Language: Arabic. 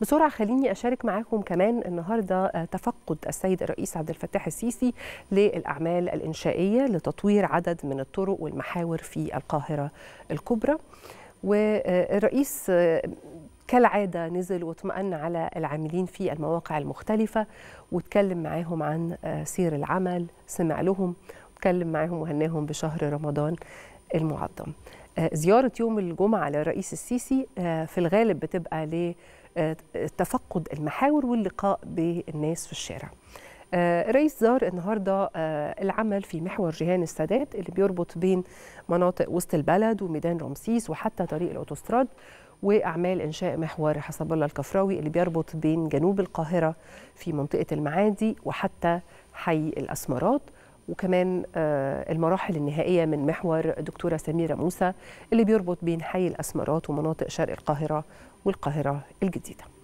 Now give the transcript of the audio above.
بسرعه خليني اشارك معاكم كمان النهارده آه، تفقد السيد الرئيس عبد الفتاح السيسي للاعمال الانشائيه لتطوير عدد من الطرق والمحاور في القاهره الكبرى والرئيس آه، كالعادة نزل واطمأن على العاملين في المواقع المختلفة واتكلم معاهم عن آه، سير العمل سمع لهم اتكلم معاهم وهناهم بشهر رمضان المعظم آه، زيارة يوم الجمعة لرئيس السيسي آه، في الغالب بتبقى لتفقد آه، المحاور واللقاء بالناس في الشارع رئيس زار النهارده العمل في محور جهان السادات اللي بيربط بين مناطق وسط البلد وميدان رمسيس وحتى طريق الاوتوستراد واعمال انشاء محور حسب الله الكفراوي اللي بيربط بين جنوب القاهره في منطقه المعادي وحتى حي الاسمرات وكمان آه، المراحل النهائيه من محور دكتوره سميره موسى اللي بيربط بين حي الاسمرات ومناطق شرق القاهره والقاهره الجديده